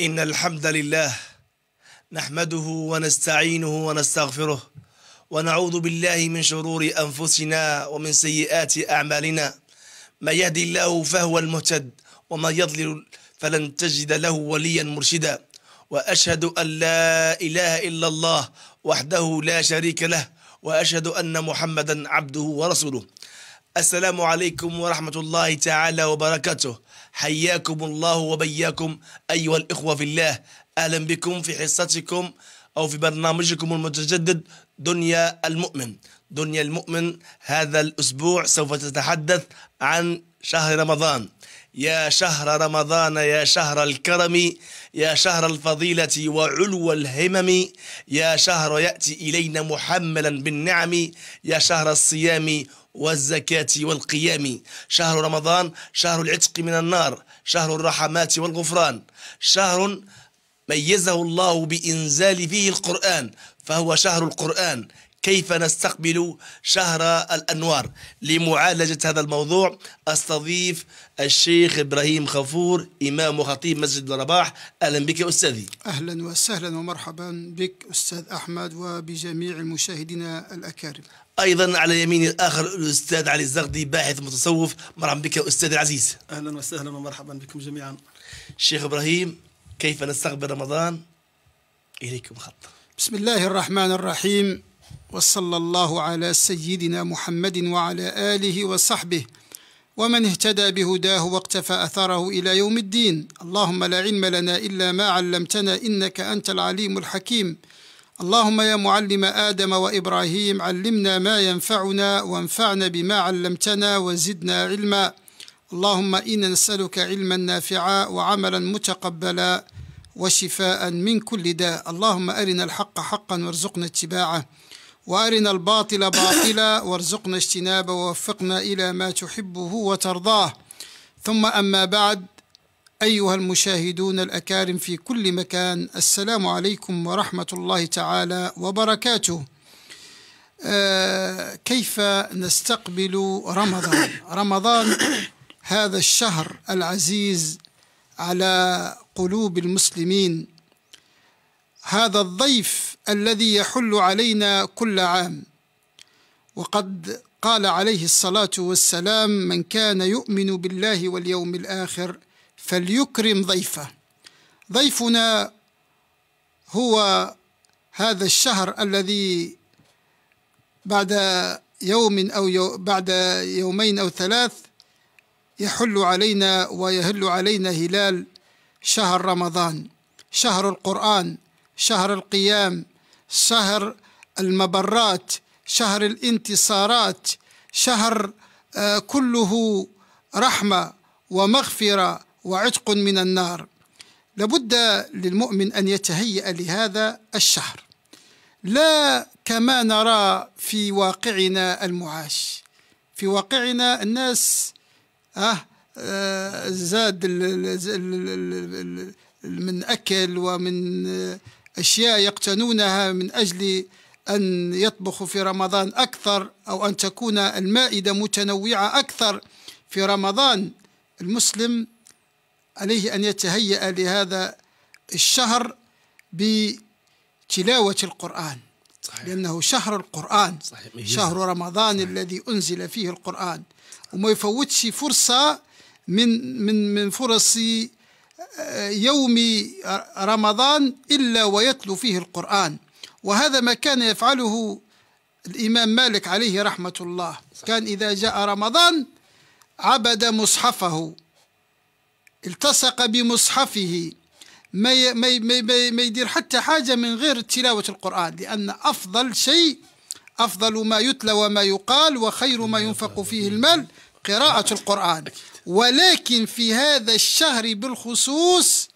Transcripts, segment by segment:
إن الحمد لله نحمده ونستعينه ونستغفره ونعوذ بالله من شرور أنفسنا ومن سيئات أعمالنا ما يهدي الله فهو المهتد وما يضلل فلن تجد له وليا مرشدا وأشهد أن لا إله إلا الله وحده لا شريك له وأشهد أن محمدا عبده ورسوله السلام عليكم ورحمة الله تعالى وبركاته حياكم الله وبياكم أيها الإخوة في الله أهلا بكم في حصتكم أو في برنامجكم المتجدد دنيا المؤمن دنيا المؤمن هذا الأسبوع سوف تتحدث عن شهر رمضان يا شهر رمضان يا شهر الكرم يا شهر الفضيلة وعلو الهمم يا شهر يأتي إلينا محملا بالنعم يا شهر الصيام والزكاة والقيام شهر رمضان شهر العتق من النار شهر الرحمات والغفران شهر ميزه الله بإنزال فيه القرآن فهو شهر القرآن كيف نستقبل شهر الأنوار لمعالجة هذا الموضوع أستضيف الشيخ إبراهيم خفور إمام وخطيب مسجد الرباح أهلا بك أستاذي أهلا وسهلا ومرحبا بك أستاذ أحمد وبجميع المشاهدين الأكارم ايضا على يميني الاخر الاستاذ علي الزغدي باحث متصوف مرحبا بك استاذ العزيز اهلا وسهلا ومرحبا بكم جميعا شيخ ابراهيم كيف نستقبل رمضان اليكم خط بسم الله الرحمن الرحيم وصلى الله على سيدنا محمد وعلى آله وصحبه ومن اهتدى بهداه واقتفى أثره إلى يوم الدين اللهم لا علم لنا إلا ما علمتنا إنك أنت العليم الحكيم اللهم يا معلم آدم وإبراهيم علمنا ما ينفعنا وانفعنا بما علمتنا وزدنا علما اللهم إنا نسألك علما نافعا وعملا متقبلا وشفاء من كل داء اللهم أرنا الحق حقا وارزقنا اتباعه وارنا الباطل باطلا وارزقنا اجتنابه ووفقنا الى ما تحبه وترضاه ثم اما بعد ايها المشاهدون الاكارم في كل مكان السلام عليكم ورحمه الله تعالى وبركاته آه كيف نستقبل رمضان رمضان هذا الشهر العزيز على قلوب المسلمين هذا الضيف الذي يحل علينا كل عام وقد قال عليه الصلاة والسلام من كان يؤمن بالله واليوم الآخر فليكرم ضيفه ضيفنا هو هذا الشهر الذي بعد يوم أو يو بعد يومين أو ثلاث يحل علينا ويهل علينا هلال شهر رمضان شهر القرآن شهر القيام شهر المبرات شهر الانتصارات شهر آه، كله رحمة ومغفرة وعتق من النار لابد للمؤمن أن يتهيأ لهذا الشهر لا كما نرى في واقعنا المعاش في واقعنا الناس آه, آه، زاد من أكل ومن آه، أشياء يقتنونها من أجل أن يطبخوا في رمضان أكثر أو أن تكون المائدة متنوعة أكثر في رمضان المسلم عليه أن يتهيأ لهذا الشهر بتلاوة القرآن صحيح. لأنه شهر القرآن صحيح. شهر رمضان صحيح. الذي أنزل فيه القرآن وما يفوتش فرصة من من من فرص يوم رمضان إلا ويتلو فيه القرآن وهذا ما كان يفعله الإمام مالك عليه رحمة الله كان إذا جاء رمضان عبد مصحفه التصق بمصحفه ما ما يدير حتى حاجة من غير تلاوة القرآن لأن أفضل شيء أفضل ما يتلى وما يقال وخير ما ينفق فيه المال قراءة القرآن ولكن في هذا الشهر بالخصوص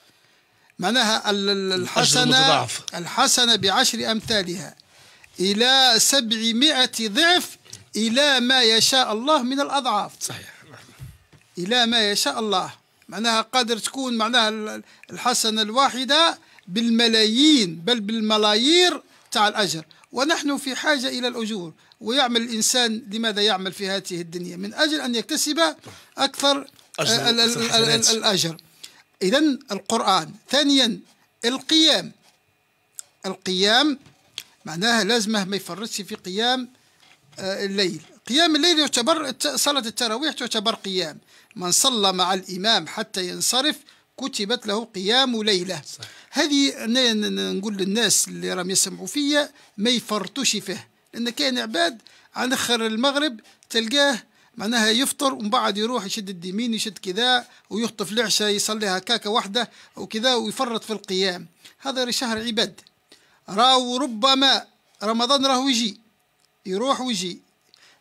معناها الحسنة الحسنة بعشر أمثالها إلى سبعمائة ضعف إلى ما يشاء الله من الأضعاف صحيح إلى ما يشاء الله معناها قادر تكون معناها الحسنة الواحدة بالملايين بل بالملايير تاع الأجر ونحن في حاجة إلى الأجور ويعمل الإنسان لماذا يعمل في هذه الدنيا من أجل أن يكتسب أكثر الأجر إذا القرآن ثانيا القيام القيام معناها لازمه ما يفرطش في قيام آه، الليل قيام الليل يعتبر صلاة التراويح تعتبر قيام من صلى مع الإمام حتى ينصرف كتبت له قيام ليلة صح. هذه أنا نقول للناس اللي راهم يسمعوا فيا ما يفرطوش فيه لأن كاين عباد على آخر المغرب تلقاه معناها يفطر ومن بعد يروح يشد الديمين يشد كذا ويخطف العشاء يصلي هكاكا وحده وكذا ويفرط في القيام هذا شهر عباد راو ربما رمضان راهو يجي يروح ويجي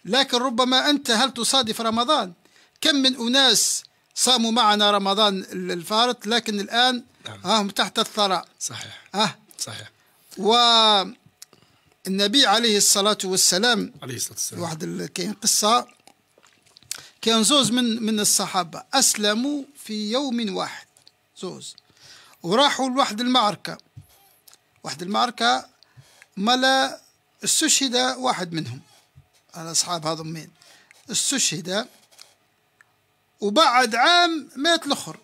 لكن ربما أنت هل تصادف رمضان كم من أناس صاموا معنا رمضان الفارط لكن الآن نعم. هم آه، تحت الثراء صحيح اه صحيح و النبي عليه الصلاة والسلام عليه الصلاة والسلام واحد كاين قصة كان زوز من من الصحابة أسلموا في يوم واحد زوز وراحوا لواحد المعركة واحد المعركة ملا استشهد واحد منهم على أصحاب مين استشهد وبعد عام مات الأخر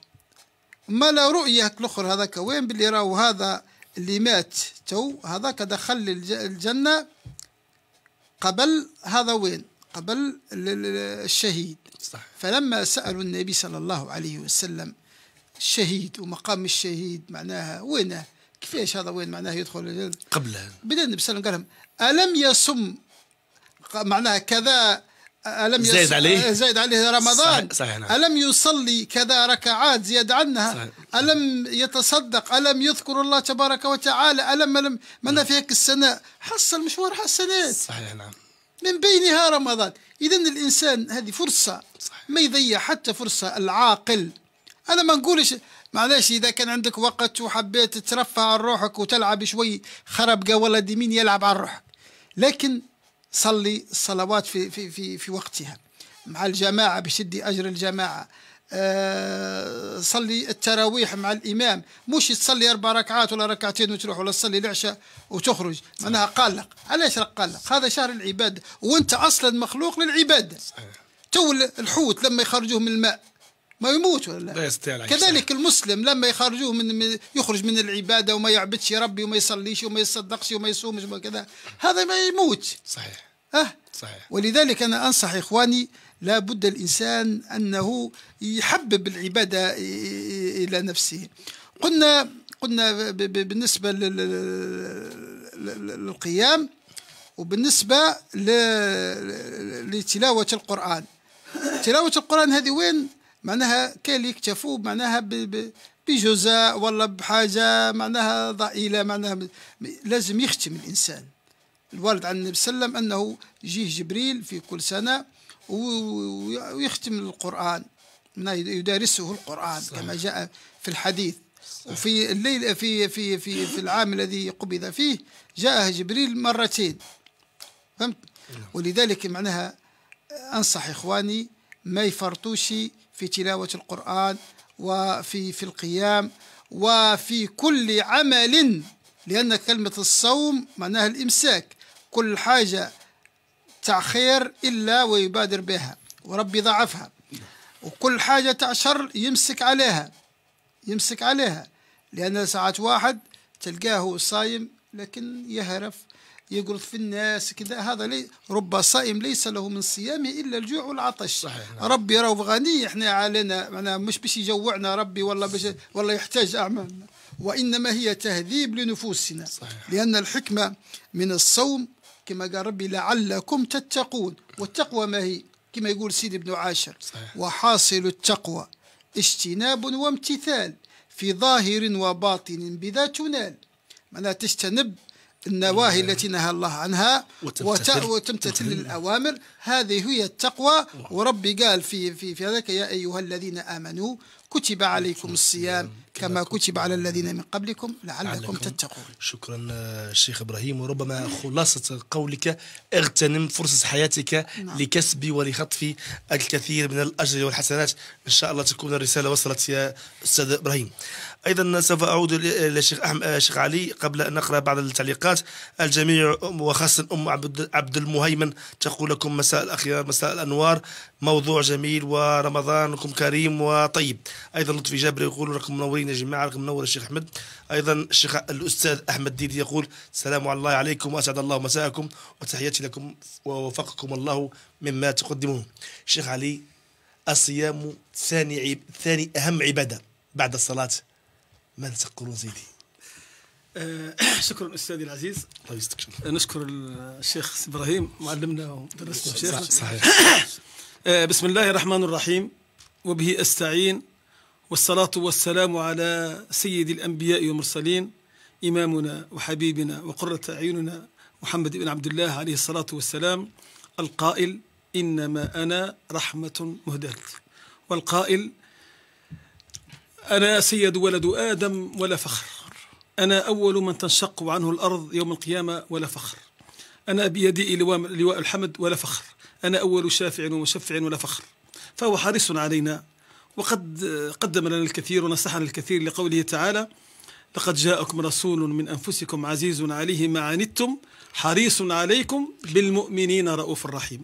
ملا رؤية الأخر هذاك وين باللي راهو هذا اللي مات تو هذاك دخل للجنة قبل هذا وين قبل الشهيد صح. فلما سألوا النبي صلى الله عليه وسلم الشهيد ومقام الشهيد معناها وينه كيفاش هذا وين معناه يدخل قبلها قبله بدأ النبي صلى الله عليه وسلم قال لهم ألم يصم معناها كذا ألم زيد زايد عليه آه، زايد عليه رمضان صحيح. صحيح نعم. ألم يصلي كذا ركعات زياد عنها صحيح. ألم يتصدق ألم يذكر الله تبارك وتعالى ألم ألم من نعم. في هيك السنة حصل مشوار حسنات صحيح نعم من بينها رمضان إذا الإنسان هذه فرصة صحيح. ما يضيع حتى فرصة العاقل أنا ما نقولش معلش اذا كان عندك وقت وحبيت ترفع عن روحك وتلعب شوي خربقه ولا دي مين يلعب على روحك لكن صلي الصلوات في في في في وقتها مع الجماعه بشدي اجر الجماعه آه، صلي التراويح مع الامام مش تصلي اربع ركعات ولا ركعتين وتروح ولا تصلي العشاء وتخرج معناها قلق علاش راك قلق هذا شهر العباده وانت اصلا مخلوق للعباده صحيح. تو الحوت لما يخرجوه من الماء ما يموت ولا لا كذلك المسلم لما يخرجوه من يخرج من العباده وما يعبدش ربي وما يصليش وما يصدقش وما يصومش وكذا هذا ما يموت صحيح اه صحيح ولذلك انا انصح اخواني لا بد الانسان انه يحبب العباده الى نفسه قلنا قلنا بالنسبه للقيام وبالنسبه لتلاوه القران تلاوه القران هذه وين معناها كان يكتفوا معناها بجزاء ولا بحاجة معناها ضئيلة معناها لازم يختم الإنسان الوالد عن النبي صلى الله عليه وسلم أنه يجيه جبريل في كل سنة ويختم القرآن يدارسه القرآن صحيح. كما جاء في الحديث صحيح. وفي الليل في في في في العام الذي قبض فيه جاءه جبريل مرتين فهمت نعم. ولذلك معناها أنصح إخواني ما يفرطوش في تلاوة القرآن وفي في القيام وفي كل عمل لأن كلمة الصوم معناها الإمساك كل حاجة تأخير إلا ويبادر بها وربي ضعفها وكل حاجة تاع شر يمسك عليها يمسك عليها لأن ساعات واحد تلقاه صايم لكن يهرف يقول في الناس كذا هذا لي رب صائم ليس له من صيامه الا الجوع والعطش صحيح نعم. ربي راهو غني احنا علينا معنا مش باش يجوعنا ربي والله باش والله يحتاج اعمالنا وانما هي تهذيب لنفوسنا صحيح. لان الحكمه من الصوم كما قال ربي لعلكم تتقون والتقوى ما هي كما يقول سيدي ابن عاشر صحيح. وحاصل التقوى اجتناب وامتثال في ظاهر وباطن بذا تنال معناها تجتنب النواهي التي نهى الله عنها وتمتثل, وتمتثل الأوامر هذه هي التقوى وربي قال في في في ذلك يا أيها الذين آمنوا كتب عليكم الصيام كما كتب على الذين من قبلكم لعلكم تتقون شكرا آه، شيخ إبراهيم وربما خلاصة قولك اغتنم فرصة حياتك نعم. لكسب ولخطف الكثير من الأجر والحسنات إن شاء الله تكون الرسالة وصلت يا أستاذ إبراهيم ايضا سوف اعود الى آه، الشيخ علي قبل ان نقرا بعض التعليقات الجميع وخاصه ام عبد المهيمن تقول لكم مساء الاخيار مساء الانوار موضوع جميل ورمضانكم كريم وطيب ايضا لطفي جابر يقول لكم منورين يا جماعه راكم منور الشيخ احمد ايضا الشيخ الاستاذ احمد ديدي يقول السلام على الله عليكم واسعد الله مساءكم وتحياتي لكم ووفقكم الله مما تقدمون الشيخ علي الصيام ثاني عب... ثاني اهم عباده بعد الصلاه منسق زيدي آه شكرا استاذي العزيز الله يستر أه، نشكر الشيخ ابراهيم معلمنا ودرسنا الشيخ صحيح آه بسم الله الرحمن الرحيم وبه استعين والصلاه والسلام على سيد الانبياء والمرسلين امامنا وحبيبنا وقره اعيننا محمد بن عبد الله عليه الصلاه والسلام القائل انما انا رحمه مهدات والقائل أنا سيد ولد آدم ولا فخر أنا أول من تنشق عنه الأرض يوم القيامة ولا فخر أنا بيدي لواء الحمد ولا فخر أنا أول شافع ومشفع ولا فخر فهو حريص علينا وقد قدم لنا الكثير ونصحنا الكثير لقوله تعالى لقد جاءكم رسول من أنفسكم عزيز عليه ما عنتم حريص عليكم بالمؤمنين رؤوف رحيم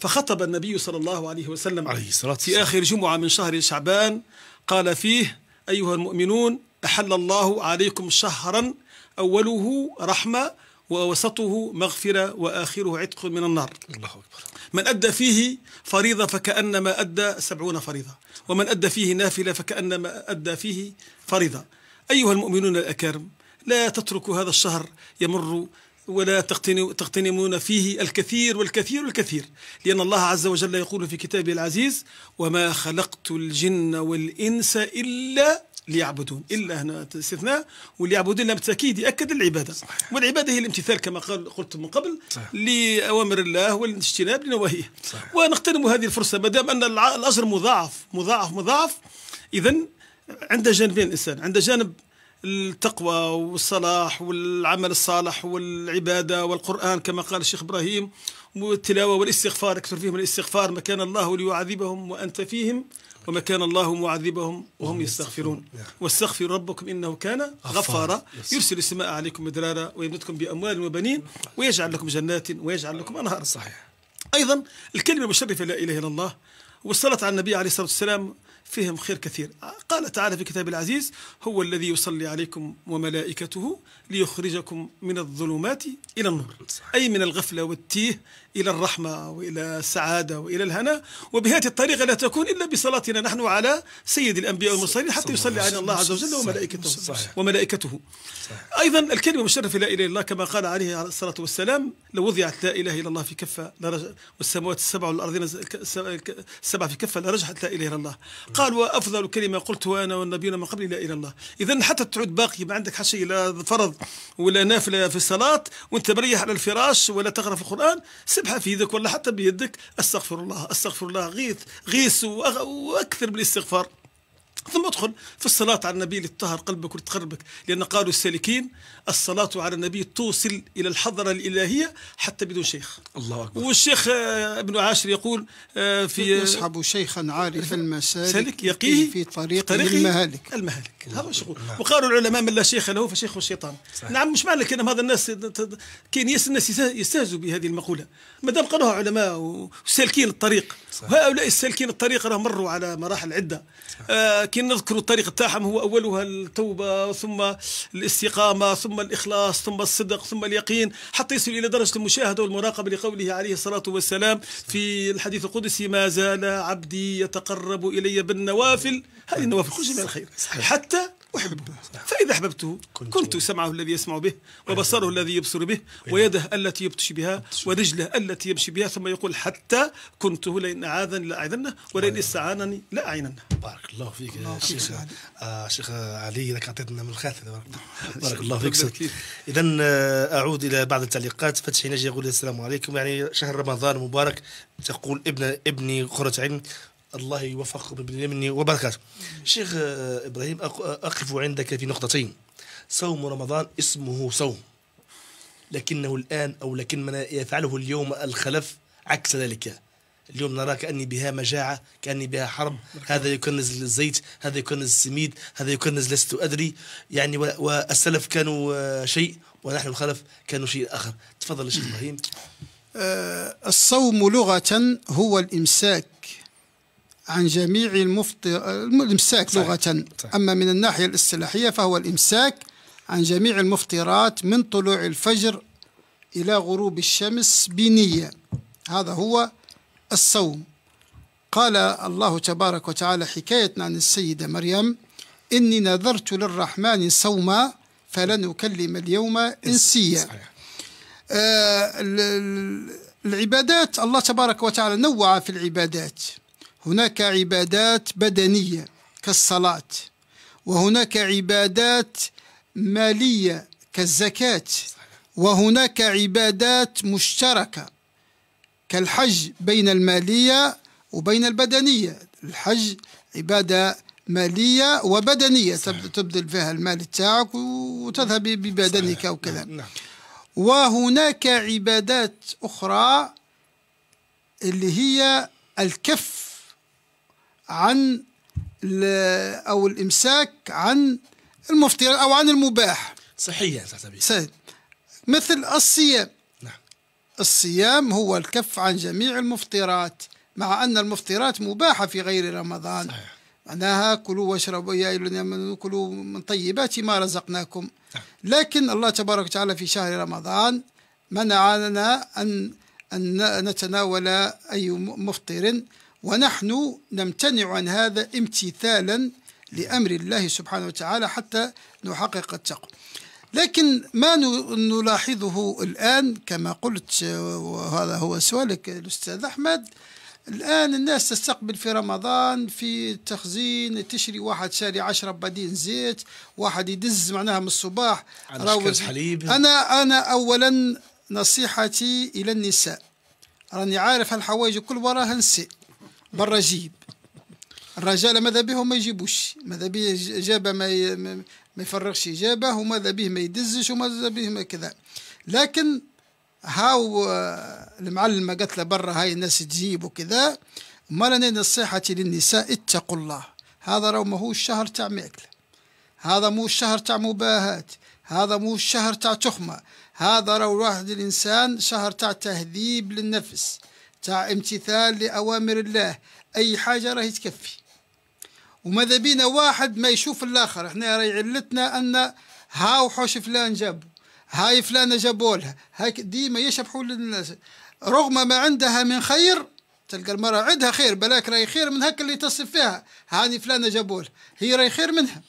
فخطب النبي صلى الله عليه وسلم عليه الصلاة في آخر جمعة من شهر شعبان قال فيه أيها المؤمنون أحل الله عليكم شهرا أوله رحمة ووسطه مغفرة وآخره عتق من النار الله أكبر من أدى فيه فريضة فكأنما أدى سبعون فريضة ومن أدى فيه نافلة فكأنما أدى فيه فريضة أيها المؤمنون الأكارم لا تتركوا هذا الشهر يمر ولا تغتنمون فيه الكثير والكثير والكثير لأن الله عز وجل يقول في كتابه العزيز وما خلقت الجن والإنس إلا ليعبدون إلا هنا استثناء وليعبدون لم تأكيد يأكد العبادة صحيح. والعبادة هي الامتثال كما قال قلت من قبل صحيح. لأوامر الله والاجتناب لنواهيه ونغتنم هذه الفرصة ما دام أن الأجر مضاعف مضاعف مضاعف إذا عند جانبين الإنسان عند جانب التقوى والصلاح والعمل الصالح والعبادة والقرآن كما قال الشيخ إبراهيم والتلاوة والاستغفار اكثر فيهم الاستغفار ما كان الله ليعذبهم وأنت فيهم وما كان الله معذبهم وهم يستغفرون واستغفر ربكم إنه كان غفارا يرسل السماء عليكم مدرارا ويمددكم بأموال وبنين ويجعل لكم جنات ويجعل لكم أنهار صحيح أيضا الكلمة المشرفة لا إله إلا الله والصلاة على النبي عليه الصلاة والسلام فيهم خير كثير قال تعالى في كتاب العزيز هو الذي يصلي عليكم وملائكته ليخرجكم من الظلمات إلى النور أي من الغفلة والتيه إلى الرحمة وإلى السعادة وإلى الهنا وبهذه الطريقة لا تكون إلا بصلاتنا نحن على سيد الأنبياء والمرسلين حتى يصلي علينا الله عز وجل وملائكته صحيح. وملائكته صحيح. أيضا الكلمة المشرفة لا إله إلا الله كما قال عليه الصلاة والسلام لو وضعت لا إله إلا الله في كفة والسماوات السبع والأرضين السبعة في كفة لا رجحت لا إله إلا الله قال وأفضل كلمة قلتها أنا والنبي من قبلي لا إله إلا الله إذا حتى تعود باقي ما عندك حشي لا فرض ولا نافلة في الصلاة وأنت مريح على الفراش ولا تقرأ في القرآن سبحة في يدك ولا حتى بيدك أستغفر الله أستغفر الله غيث غيث وأكثر بالاستغفار ثم ادخل في الصلاة على النبي لتطهر قلبك وتقربك لأن قالوا السالكين الصلاة على النبي توصل إلى الحضرة الإلهية حتى بدون شيخ الله أكبر والشيخ آه، ابن عاشر يقول آه، في يصحب شيخا عارف المسالك يقيه في طريق المهالك المهالك هذا شغل نعم. وقالوا العلماء من لا شيخ له فشيخ الشيطان صحيح. نعم مش معنى كلام هذا الناس كاين ياس الناس يستهزوا بهذه المقولة ما دام قالوها علماء وسالكين الطريق هؤلاء وهؤلاء السالكين الطريق راه مروا على مراحل عدة آه كي نذكروا الطريق تاعهم هو أولها التوبة ثم الاستقامة ثم ثم الإخلاص ثم الصدق ثم اليقين حتى يصل إلى درجة المشاهدة والمراقبة لقوله عليه الصلاة والسلام في الحديث القدسي ما زال عبدي يتقرب إلي بالنوافل هذه النوافل كل من الخير حتى أحبه فإذا أحببته كنت سمعه الذي يسمع به وبصره الذي يبصر به إيه. ويده التي يبطش بها ورجله التي يمشي بها ثم يقول حتى كنته لئن أعاذني لاعذنه ولئن استعانني لأعيننه بارك الله فيك شيخ آه، شيخ علي لك أعطيتنا من الخاتم بارك, بارك الله فيك إذا آه، أعود إلى بعض التعليقات فتحي نجي يقول السلام عليكم يعني شهر رمضان مبارك تقول ابن ابني قرة عين الله يوفقكم بالمن وبركاته شيخ آه، إبراهيم آه، أقف عندك في نقطتين صوم رمضان اسمه صوم لكنه الآن أو لكن من يفعله اليوم الخلف عكس ذلك اليوم نرى كأني بها مجاعة كأني بها حرب هذا يكنز الزيت هذا يكنز السميد هذا يكنز لست أدري يعني والسلف كانوا آه، شيء ونحن الخلف كانوا شيء آخر تفضل يا شيخ إبراهيم الصوم لغة هو الإمساك عن جميع المفطر الامساك صحيح. لغه صحيح. اما من الناحيه الاصطلاحيه فهو الامساك عن جميع المفطرات من طلوع الفجر الى غروب الشمس بنيه هذا هو الصوم قال الله تبارك وتعالى حكايه عن السيده مريم اني نذرت للرحمن صوما فلن اكلم اليوم انسيا آه العبادات الله تبارك وتعالى نوع في العبادات هناك عبادات بدنية كالصلاة وهناك عبادات مالية كالزكاة وهناك عبادات مشتركة كالحج بين المالية وبين البدنية الحج عبادة مالية وبدنية صحيح. تبذل فيها المال تاعك وتذهب ببدنك صحيح. وكذا نعم. نعم. وهناك عبادات أخرى اللي هي الكف عن أو الإمساك عن المفطر أو عن المباح صحيا مثل الصيام نعم. الصيام هو الكف عن جميع المفطرات مع أن المفطرات مباحة في غير رمضان صحيح. معناها كلوا واشربوا يا أيها كلوا من طيبات ما رزقناكم نعم. لكن الله تبارك وتعالى في شهر رمضان منعنا أن أن نتناول أي مفطر ونحن نمتنع عن هذا امتثالا لأمر الله سبحانه وتعالى حتى نحقق التقوى لكن ما نلاحظه الآن كما قلت وهذا هو سؤالك الأستاذ أحمد الآن الناس تستقبل في رمضان في تخزين تشري واحد شاري عشرة بدين زيت واحد يدز معناها من الصباح راوز حليب أنا أنا أولا نصيحتي إلى النساء راني عارف هالحوايج كل وراها نسي برا جيب الرجال ماذا بهم ما يجيبوش ماذا به جابه ما ي... ما يفرغش اجابه وماذا به ما يدزش وماذا به ما كذا لكن هاو آه، المعلمه قالت له برا هاي الناس تجيب وكذا لنا نصيحتي للنساء اتقوا الله هذا راه ماهوش شهر تاع ماكله هذا مو الشهر تاع مباهات هذا مو الشهر تاع تخمه هذا راه واحد الانسان شهر تاع تهذيب للنفس تاع امتثال لأوامر الله أي حاجة راهي تكفي وماذا بينا واحد ما يشوف الآخر احنا راهي علتنا أن هاو حوش فلان جابو هاي فلانة جابولها هاك ديما يشبحوا للناس رغم ما عندها من خير تلقى المرأة عندها خير بلاك راهي خير من هاك اللي تصف فيها هاني فلانة جابولها هي راهي خير منها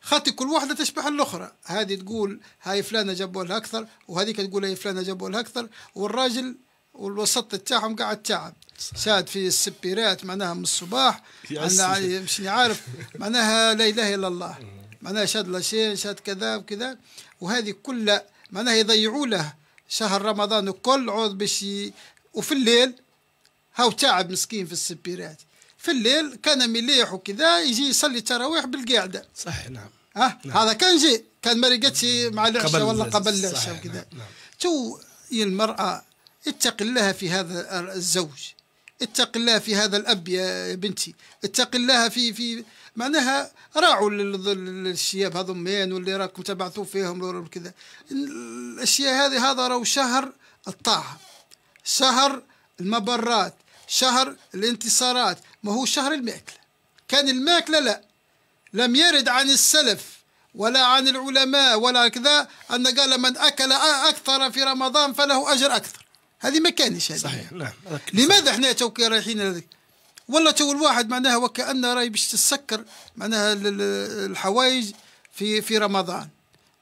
خاطر كل واحدة تشبه الأخرى هذه تقول هاي فلانة جابولها أكثر وهذيك تقول هاي فلانة جابولها أكثر والراجل والوسط تاعهم قاعد تعب ساد في السبيرات معناها من الصباح انا مش عارف معناها لا اله الا الله معناها شاد لاشين شاد كذا وكذا وهذه كلها معناها يضيعوا له شهر رمضان الكل عوض باش وفي الليل هاو تعب مسكين في السبيرات في الليل كان مليح وكذا يجي يصلي التراويح بالقاعده صح نعم ها نعم. هذا كان جي كان ما مع العشاء ولا قبل العشاء وكذا نعم. نعم. تو المراه اتق الله في هذا الزوج اتق الله في هذا الاب يا بنتي اتق الله في في معناها راعوا الشياب هذومين واللي راكم تبعثوا فيهم كذا الاشياء هذه هذا راهو شهر الطاعه شهر المبرات شهر الانتصارات ما هو شهر الماكله كان الماكله لا لم يرد عن السلف ولا عن العلماء ولا كذا ان قال من اكل اكثر في رمضان فله اجر اكثر هذه ما كانش هذه صحيح نعم لماذا احنا تو كي رايحين هذيك والله تو الواحد معناها وكأن راهي باش تسكر معناها الحوايج في في رمضان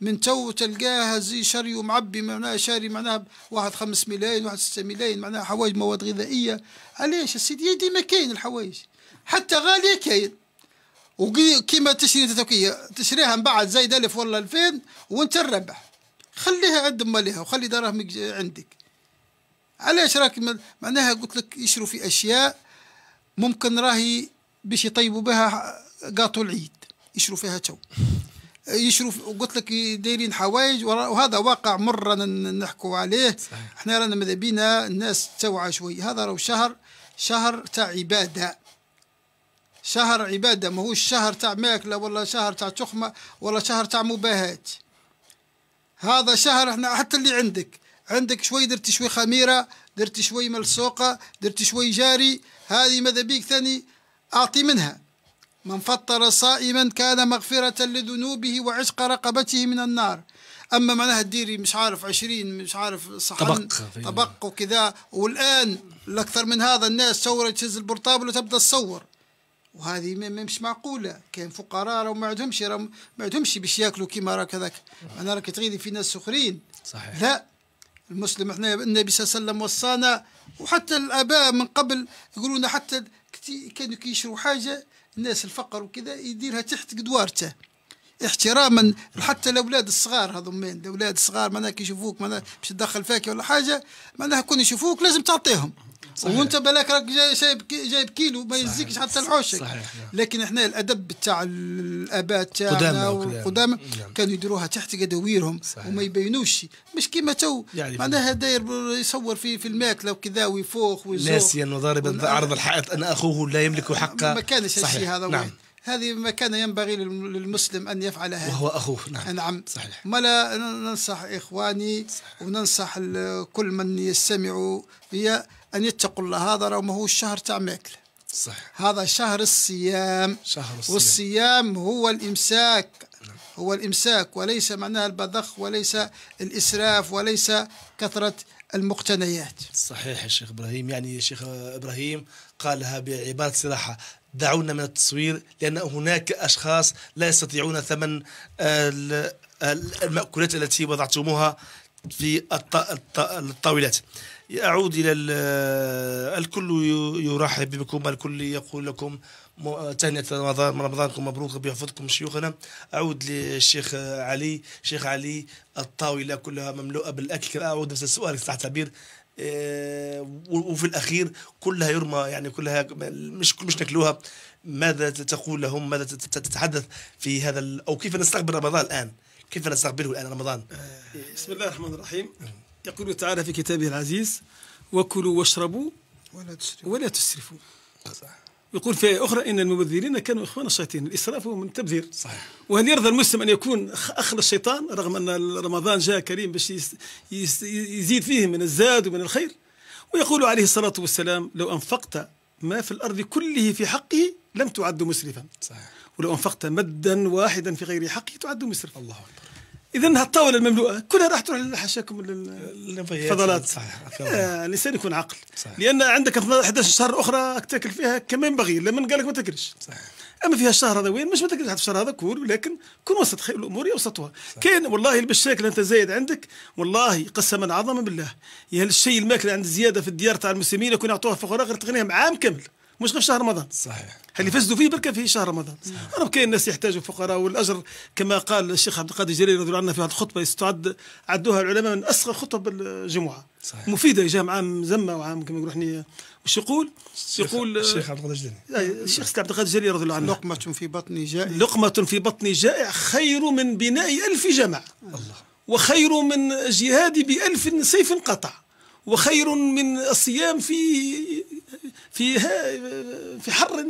من تو تلقاه زي شري ومعبي معناها شاري معناها واحد خمس ملايين واحد ستة ملايين معناها حوايج مواد غذائية علاش السيدي ديما كاين الحوايج حتى غالية كاين وكيما تشري تتوكية تشريها من بعد زايد ألف ولا ألفين وأنت الربح خليها عند مالها وخلي دراهمك عندك علاش راك معناها قلت لك يشرو في اشياء ممكن راهي باش يطيبوا بها قاطو العيد يشرو فيها تو يشرو قلت لك دايرين حوايج وهذا واقع مر رانا نحكوا عليه صحيح. احنا رانا ماذا بينا الناس توعى شوي هذا راهو شهر شهر تاع عباده شهر عباده ماهوش شهر تاع ماكله ولا شهر تاع تخمه ولا شهر تاع مباهات هذا شهر احنا حتى اللي عندك عندك شوي درت شوي خميرة درت شوي ملسوقة السوقة درت شوي جاري هذه ماذا بيك ثاني أعطي منها من فطر صائما كان مغفرة لذنوبه وعشق رقبته من النار أما معناها ديري مش عارف عشرين مش عارف صحن طبق, طبق وكذا والآن الأكثر من هذا الناس تصور تهز البورتابل وتبدأ تصور وهذه مش معقوله كاين فقراء راهم ما عندهمش راهم ما عندهمش باش ياكلوا كيما راك هذاك انا راك تغيدي في ناس سخرين صحيح لا المسلم احنا النبي صلى الله عليه وسلم وصانا وحتى الاباء من قبل يقولون حتى كانوا كيشروا حاجه الناس الفقر وكذا يديرها تحت قدوارته احتراما حتى الاولاد الصغار هذوما الاولاد الصغار معناها كي يشوفوك معناها باش تدخل فاكهه ولا حاجه معناها كون يشوفوك لازم تعطيهم صحيح. وانت بالك راك جاي جايب جايب كيلو ما يزيكش حتى الحوشك صحيح. نعم. لكن احنا الادب تاع الاباء تاعنا والقدامى نعم. كانوا يديروها تحت قداويرهم وما يبينوش مش كيما تو يعني معناها داير يصور في في الماكله وكذا ويفوخ ويزوق ناسيا وضاربا عرض الحائط ان اخوه لا يملك حق ما كانش هالشيء هذا نعم. هذه ما كان ينبغي للمسلم أن يفعلها وهو أخوه نعم, نعم. صحيح ولا ننصح إخواني صحيح. وننصح كل من يستمع هي أن يتقوا الله هذا راه هو الشهر تاع ماكله صح هذا شهر الصيام شهر الصيام والصيام هو الإمساك نعم. هو الإمساك وليس معناه البذخ وليس الإسراف وليس كثرة المقتنيات صحيح يا شيخ إبراهيم يعني يا شيخ إبراهيم قالها بعبارة صراحة دعونا من التصوير لأن هناك أشخاص لا يستطيعون ثمن المأكولات التي وضعتموها في الطاولات أعود إلى الكل يرحب بكم الكل يقول لكم تهنئة رمضان رمضانكم مبروك ربي يحفظكم شيوخنا أعود للشيخ علي شيخ علي الطاولة كلها مملوءة بالأكل أعود نفس السؤال صح التعبير إيه، وفي الاخير كلها يرمى يعني كلها مش مش ناكلوها ماذا تقول لهم ماذا تتحدث في هذا او كيف نستقبل رمضان الان كيف نستقبله الان رمضان إيه، بسم الله الرحمن الرحيم يقول تعالى في كتابه العزيز وكلوا واشربوا ولا تسرفوا ولا تسرفوا صح يقول في أخرى إن المبذرين كانوا إخوان الشياطين الإسراف من التبذير صحيح وهل يرضى المسلم أن يكون أخ للشيطان رغم أن رمضان جاء كريم باش يزيد فيه من الزاد ومن الخير ويقول عليه الصلاة والسلام لو أنفقت ما في الأرض كله في حقه لم تعد مسرفا صحيح ولو أنفقت مدا واحدا في غير حقه تعد مسرفا الله أكبر اذا هالطاوله المملوءه كلها راح تروح للحشاكم الفضلات صحيح الانسان يكون عاقل لان عندك 11 شهر اخرى تاكل فيها كما ينبغي لمن قال لك ما تاكلش صحيح اما فيها الشهر هذا وين مش ما تاكلش الشهر هذا كول ولكن كن وسط خير الامور يوسطها كاين والله المشاكل انت زايد عندك والله قسما عظما بالله يا الشيء الماكله عند زياده في الديار تاع المسلمين يكون يعطوها فقراء غير تغنيهم عام كامل مش غير شهر رمضان صحيح اللي فسدوا فيه بركه في شهر رمضان راه كاين الناس يحتاجوا فقراء والاجر كما قال الشيخ عبد القادر الجريري رضي الله عنه في هذه الخطبه يستعد عدوها العلماء من اصغر خطب الجمعه صحيح. مفيده جاء عام زمه وعام كما يقولوا احنا وش يقول؟ يقول الشيخ عبد القادر الجليلي الشيخ عبد القادر الجليلي رضي الله عنه لقمة في بطن جائع لقمة في بطن جائع خير من بناء ألف جمع الله وخير من جهاد بألف سيف قطع وخير من الصيام في في في حر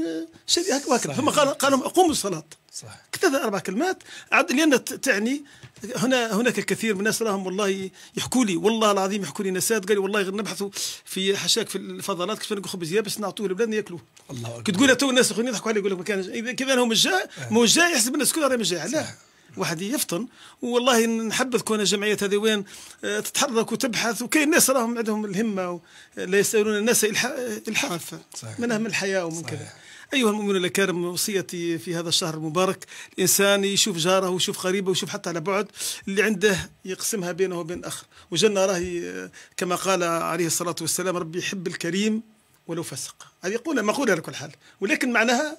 شديد وهكذا فما قال قال لهم اقوموا الصلاه صح كتب اربع كلمات عاد لان تعني هنا هناك كثير من الناس راهم والله يحكوا لي والله العظيم يحكوا لي نسات قال والله غير نبحثوا في حشاك في الفضلات كيف نلقوا خبز يابس نعطوه لبلادنا ياكلوه الله اكبر كتقول تو الناس يضحكوا عليه يقول لك ما كان كيف هو مش جاي مو جاي يحسب الناس كلها راهي مش جاي لا واحد يفطن والله نحبذ كون الجمعيات هذه وين آه، تتحرك وتبحث وكاين ناس راهم عندهم الهمه آه، لا يسالون الناس الحاف آه، اهم الحياه ومن كذا أيها المؤمنون الكرام وصيتي في هذا الشهر المبارك الإنسان يشوف جاره ويشوف قريبه ويشوف حتى على بعد اللي عنده يقسمها بينه وبين آخر وجنة راهي كما قال عليه الصلاة والسلام ربي يحب الكريم ولو فسق هذه يقول مقولة على كل حال ولكن معناها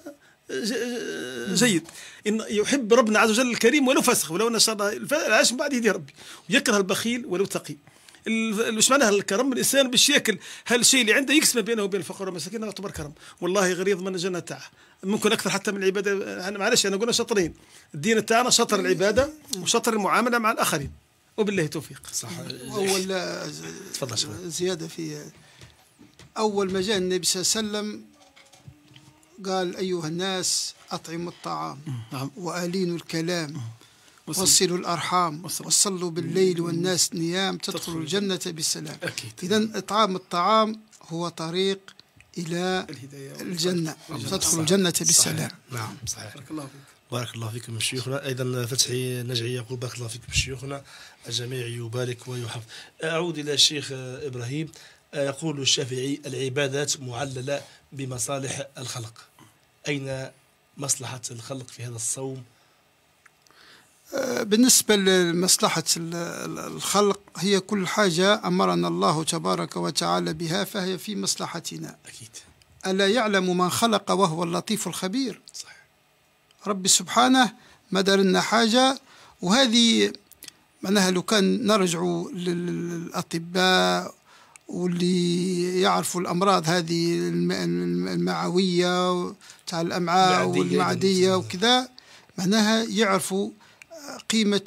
آه، جيد إن يحب ربنا عز وجل الكريم ولو فسخ ولو نشر العاش من بعد يدي ربي ويكره البخيل ولو تقي مش معناها الكرم الانسان باش ياكل هالشيء اللي عنده يقسم بينه وبين الفقراء والمساكين يعتبر كرم والله غريض من الجنه تاعه ممكن اكثر حتى من العباده معلش انا قلنا شطرين الدين تاعنا شطر العباده وشطر المعامله مع الاخرين وبالله توفيق صح اول تفضل زياده في اول ما جاء النبي صلى الله عليه وسلم قال أيها الناس أطعموا الطعام نعم. وألينوا الكلام وصلوا الأرحام وصلوا بالليل والناس نيام تدخلوا الجنة بالسلام إذا إطعام الطعام هو طريق إلى الجنة تدخل الجنة بالسلام نعم صحيح بارك الله فيك بارك الله فيكم شيوخنا ايضا فتحي نجعي يقول بارك الله فيكم شيوخنا الجميع يبارك ويحفظ اعود الى الشيخ ابراهيم يقول الشافعي العبادات معلله بمصالح الخلق أين مصلحة الخلق في هذا الصوم آه، بالنسبة لمصلحة الخلق هي كل حاجة أمرنا الله تبارك وتعالى بها فهي في مصلحتنا أكيد ألا يعلم من خلق وهو اللطيف الخبير صحيح رب سبحانه ما لنا حاجة وهذه معناها لو كان نرجع للأطباء واللي يعرفوا الامراض هذه المعويه تاع الامعاء والمعديه وكذا معناها يعرفوا آه، قيمه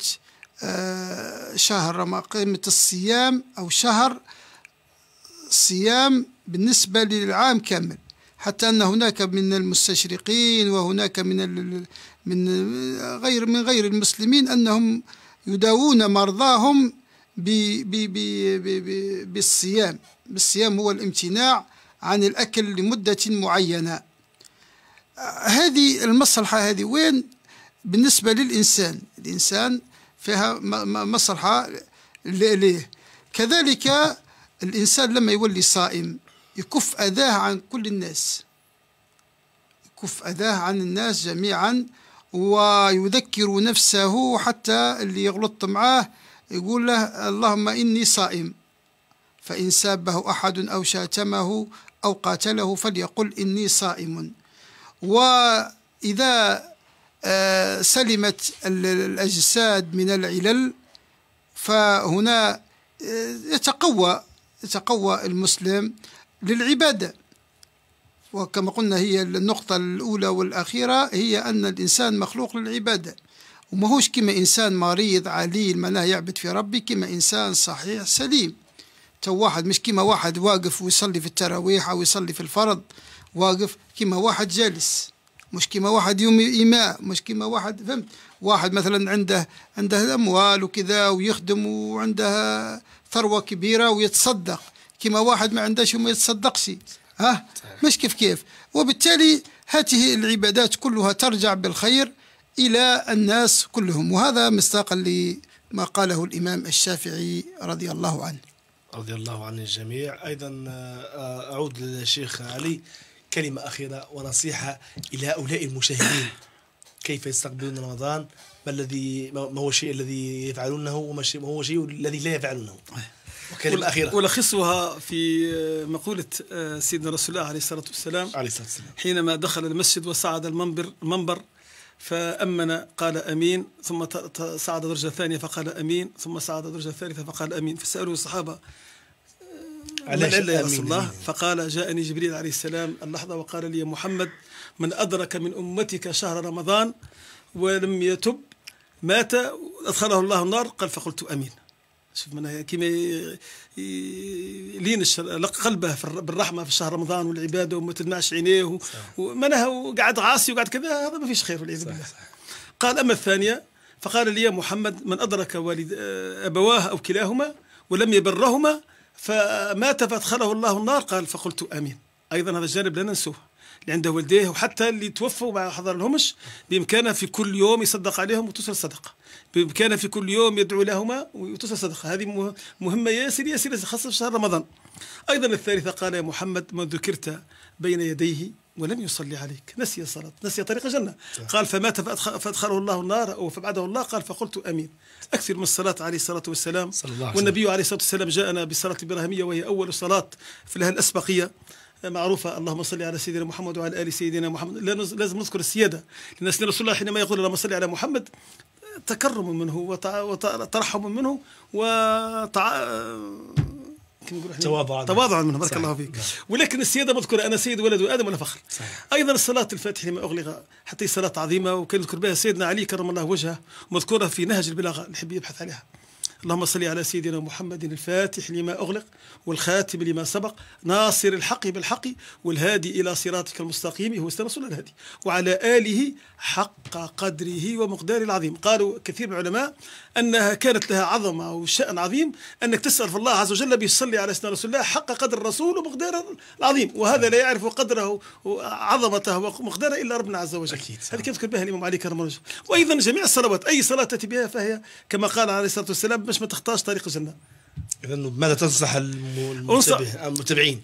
آه، شهر قيمه الصيام او شهر صيام بالنسبه للعام كامل حتى ان هناك من المستشرقين وهناك من من غير من غير المسلمين انهم يداوون مرضاهم بي بي بي بي بالصيام بالصيام هو الامتناع عن الأكل لمدة معينة هذه المصلحة هذه وين بالنسبة للإنسان الإنسان فيها مصلحة ليه كذلك الإنسان لما يولي صائم يكف أذاه عن كل الناس يكف أذاه عن الناس جميعا ويذكر نفسه حتى اللي يغلط معاه يقول له اللهم إني صائم فإن سابه أحد أو شاتمه أو قاتله فليقل إني صائم وإذا آه، سلمت الأجساد من العلل فهنا آه، يتقوى يتقوى المسلم للعبادة وكما قلنا هي النقطة الأولى والأخيرة هي أن الإنسان مخلوق للعبادة وماهوش كما انسان مريض عليل معناه يعبد في ربي كما انسان صحيح سليم تو واحد مش كما واحد واقف ويصلي في التراويح او يصلي في الفرض واقف كما واحد جالس مش كيما واحد يوم إيماء مش كيما واحد فهمت واحد مثلا عنده عنده أموال وكذا ويخدم وعنده ثروة كبيرة ويتصدق كيما واحد ما عندهش وما يتصدقش ها مش كيف كيف وبالتالي هذه العبادات كلها ترجع بالخير إلى الناس كلهم وهذا مصداقا لما قاله الإمام الشافعي رضي الله عنه رضي الله عن الجميع أيضا آه، أعود للشيخ علي كلمة أخيرة ونصيحة إلى هؤلاء المشاهدين كيف يستقبلون رمضان ما الذي ما هو الشيء الذي يفعلونه وما هو الشيء الذي لا يفعلونه وكلمة أخيرة ولخصها في مقولة آه، سيدنا رسول الله عليه الصلاة والسلام عليه الصلاة والسلام حينما دخل المسجد وصعد المنبر منبر فأمن قال أمين ثم صعد درجة ثانية فقال أمين ثم صعد درجة ثالثة فقال أمين فسألوا الصحابة آه، على العلة يا رسول الله فقال جاءني جبريل عليه السلام اللحظة وقال لي محمد من أدرك من أمتك شهر رمضان ولم يتب مات أدخله الله النار قال فقلت أمين شوف معناها كيما لينش قلبه بالرحمه في شهر رمضان والعباده وما تدمعش عينيه ومعناها وقعد عاصي وقعد كذا هذا ما فيش خير والعياذ بالله قال اما الثانيه فقال لي يا محمد من ادرك والد ابواه او كلاهما ولم يبرهما فمات فادخله الله النار قال فقلت امين ايضا هذا الجانب لا ننسوه اللي عنده والديه وحتى اللي توفوا ما حضر لهمش بامكانه في كل يوم يصدق عليهم وتصل صدقه بامكانه في كل يوم يدعو لهما وتصل صدقه هذه مهمه ياسر ياسر خاصه في شهر رمضان ايضا الثالثه قال يا محمد ما ذكرت بين يديه ولم يصلي عليك نسي الصلاة نسي طريق الجنة قال فمات فأدخله الله النار أو فبعده الله قال فقلت أمين أكثر من الصلاة عليه الصلاة والسلام صلى الله عليه والنبي عليه الصلاة والسلام جاءنا بالصلاة الإبراهيمية وهي أول صلاة في لها الأسبقية معروفة اللهم صل على سيدنا محمد وعلى آل سيدنا محمد لازم نذكر السيادة لأن سيدنا رسول الله حينما يقول اللهم صل على محمد تكرم منه وترحم منه وتع... تواضعا تواضعا منه بارك الله فيك نعم. ولكن السياده مذكوره انا سيد ولد ادم ولا فخر صحيح. ايضا الصلاه الفاتحه لما اغلق حتى صلاه عظيمه وكان يذكر بها سيدنا علي كرم الله وجهه مذكوره في نهج البلاغه نحب يبحث عليها اللهم صل على سيدنا محمد الفاتح لما أغلق والخاتم لما سبق ناصر الحق بالحق والهادي إلى صراطك المستقيم هو السلام الهادي وعلى آله حق قدره ومقداره العظيم قالوا كثير من العلماء أنها كانت لها عظمة وشأن عظيم أنك تسأل في الله عز وجل بيصلي على سيدنا رسول الله حق قدر الرسول ومقداره العظيم وهذا لا يعرف قدره وعظمته ومقداره إلا ربنا عز وجل أكيد هذه كانت بها الإمام علي كرم وجهه وأيضا جميع الصلوات أي صلاة تأتي بها فهي كما قال عليه الصلاة والسلام باش ما تختارش طريق الجنه اذا ماذا تنصح المتابعين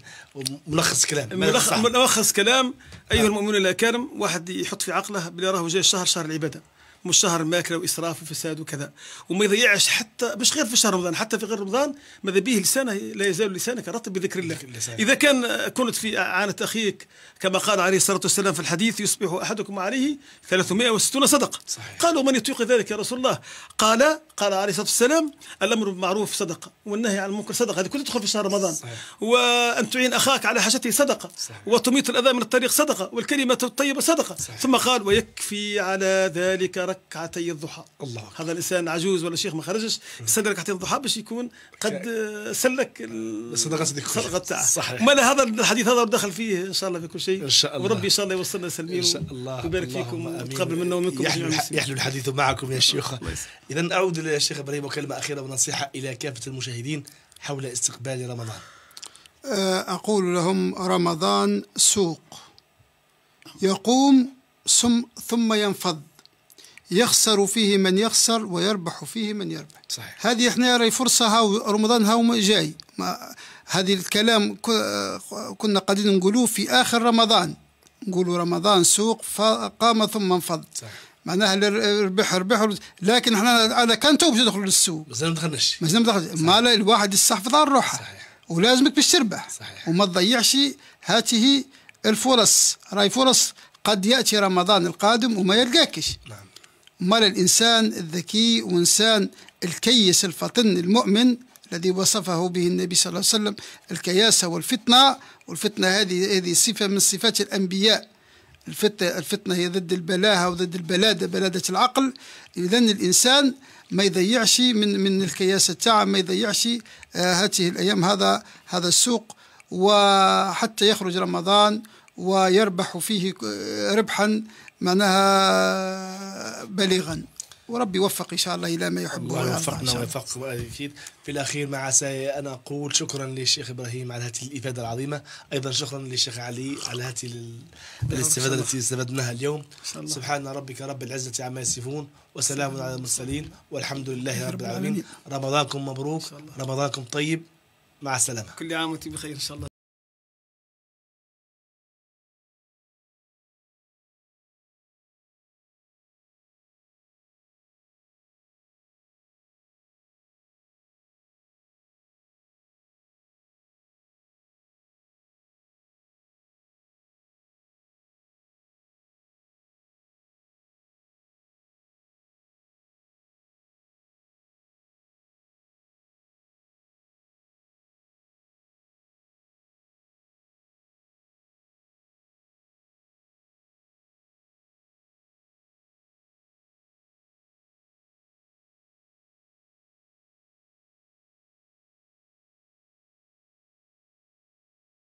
ملخص كلام ملخص, ملخص كلام ايها المؤمنون الاكارم واحد يحط في عقله بلي راهو جاي الشهر شهر العباده مش شهر ماكله واسراف وفساد وكذا وما يضيعش حتى مش غير في شهر رمضان حتى في غير رمضان ماذا به لسانه لا يزال لسانك رطب بذكر الله اذا كان كنت في عانه اخيك كما قال عليه الصلاه والسلام في الحديث يصبح احدكم عليه 360 صدقه صحيح. قالوا من يطيق ذلك يا رسول الله قال قال عليه الصلاه والسلام الامر بالمعروف صدقه والنهي عن المنكر صدقه هذه كلها تدخل في شهر رمضان صحيح. وان تعين اخاك على حاجته صدقه صحيح. وتميت الاذى من الطريق صدقه والكلمه الطيبه صدقه صحيح. ثم قال ويكفي على ذلك ركعتي عتي الضحى الله هذا الانسان عجوز ولا شيخ ما خرجش يستدرك عتي الضحى باش يكون قد سلك الصدقه صديق الصدقه تاعه صحيح ماذا هذا الحديث هذا دخل فيه ان شاء الله في كل شيء ان شاء الله وربي ان شاء الله يوصلنا سلمين ان شاء الله ويبارك فيكم ويتقبل منا ومنكم يحلو, يحلو الحديث معكم يا شيخ اذا اعود للشيخ ابراهيم وكلمه اخيره ونصيحه الى كافه المشاهدين حول استقبال رمضان أه، أقول لهم رمضان سوق يقوم ثم ينفض يخسر فيه من يخسر ويربح فيه من يربح صحيح. هذه احنا راهي فرصه هاو رمضان هاو جاي ما هذه الكلام كنا قاعدين نقولوه في اخر رمضان نقولوا رمضان سوق فقام ثم انفض صحيح. معناها ربح ربح لكن احنا انا كان تو تدخل ندخل للسوق مازال ما دخلناش مازال ما دخلناش ما الواحد يستحفظ على روحه صحيح ولازمك باش تربح صحيح وما تضيعش هاته الفرص راي فرص قد ياتي رمضان القادم وما يلقاكش نعم مال الإنسان الذكي وإنسان الكيس الفطن المؤمن الذي وصفه به النبي صلى الله عليه وسلم الكياسة والفتنة والفتنة هذه هذه صفة من صفات الأنبياء الفتنة, الفتنة هي ضد البلاهة وضد البلادة بلادة العقل إذا الإنسان ما يضيعش من من الكياسة تاعه ما يضيعش آه، هذه الأيام هذا هذا السوق وحتى يخرج رمضان ويربح فيه آه، ربحا معناها بليغا وربي يوفق ان شاء الله الى ما يحب الله يوفقنا ويوفقكم اكيد في الاخير ما عساي ان اقول شكرا للشيخ ابراهيم على هذه الافاده العظيمه ايضا شكرا للشيخ علي على هذه الاستفاده التي استفدناها اليوم سبحان ربك رب العزه عما يصفون وسلام على المرسلين والحمد لله رب العالمين رمضانكم مبروك رمضانكم طيب مع السلامه كل عام وانتم بخير ان شاء الله